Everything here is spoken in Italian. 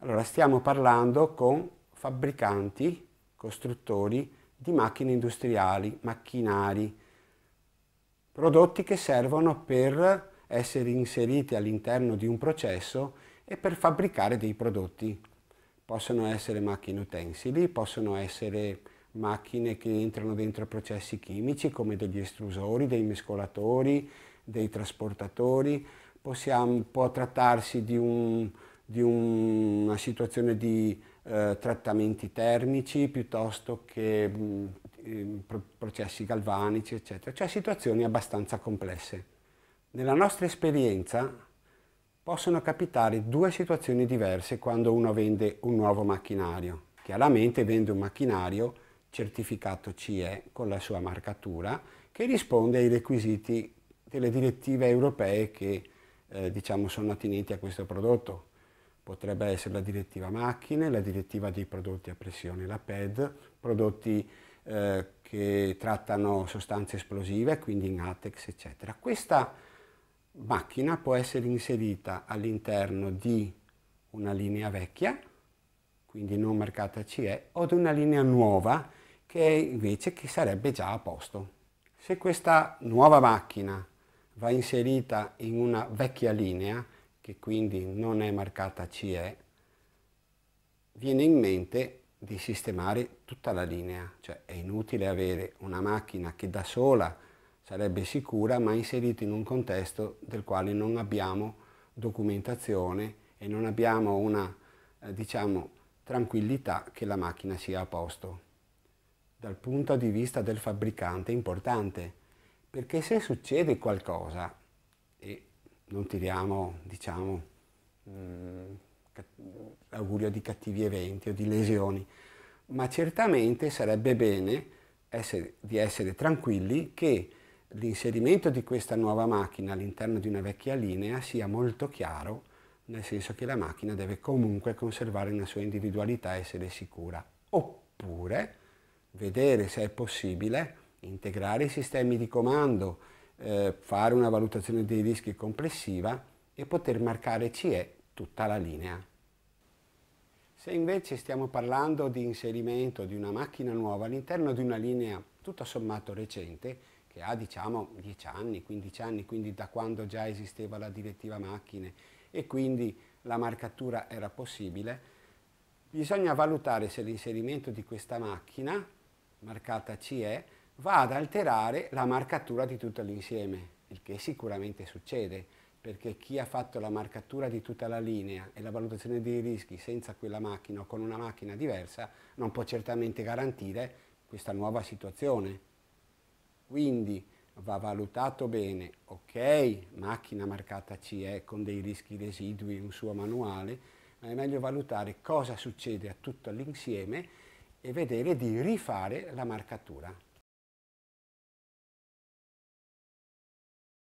Allora stiamo parlando con fabbricanti, costruttori di macchine industriali, macchinari, prodotti che servono per essere inseriti all'interno di un processo e per fabbricare dei prodotti. Possono essere macchine utensili, possono essere macchine che entrano dentro processi chimici come degli estrusori, dei mescolatori, dei trasportatori, Possiamo, può trattarsi di un di un, una situazione di eh, trattamenti termici piuttosto che mh, processi galvanici, eccetera, cioè situazioni abbastanza complesse. Nella nostra esperienza possono capitare due situazioni diverse quando uno vende un nuovo macchinario. Chiaramente vende un macchinario certificato CE con la sua marcatura che risponde ai requisiti delle direttive europee che eh, diciamo, sono attinenti a questo prodotto potrebbe essere la direttiva macchine, la direttiva dei prodotti a pressione, la PED, prodotti eh, che trattano sostanze esplosive, quindi in ATEX, eccetera. Questa macchina può essere inserita all'interno di una linea vecchia, quindi non marcata CE, o di una linea nuova che invece che sarebbe già a posto. Se questa nuova macchina va inserita in una vecchia linea, che quindi non è marcata CE, viene in mente di sistemare tutta la linea, cioè è inutile avere una macchina che da sola sarebbe sicura ma inserita in un contesto del quale non abbiamo documentazione e non abbiamo una eh, diciamo, tranquillità che la macchina sia a posto. Dal punto di vista del fabbricante è importante perché se succede qualcosa e non tiriamo, diciamo, mh, mm, augurio di cattivi eventi o di lesioni, ma certamente sarebbe bene essere, di essere tranquilli che l'inserimento di questa nuova macchina all'interno di una vecchia linea sia molto chiaro, nel senso che la macchina deve comunque conservare una sua individualità e essere sicura. Oppure vedere se è possibile integrare i sistemi di comando, eh, fare una valutazione dei rischi complessiva e poter marcare CE tutta la linea. Se invece stiamo parlando di inserimento di una macchina nuova all'interno di una linea tutto sommato recente, che ha diciamo 10 anni, 15 anni, quindi da quando già esisteva la direttiva macchine e quindi la marcatura era possibile, bisogna valutare se l'inserimento di questa macchina marcata CE va ad alterare la marcatura di tutto l'insieme, il che sicuramente succede, perché chi ha fatto la marcatura di tutta la linea e la valutazione dei rischi senza quella macchina o con una macchina diversa non può certamente garantire questa nuova situazione. Quindi va valutato bene, ok, macchina marcata CE eh, con dei rischi residui, un suo manuale, ma è meglio valutare cosa succede a tutto l'insieme e vedere di rifare la marcatura.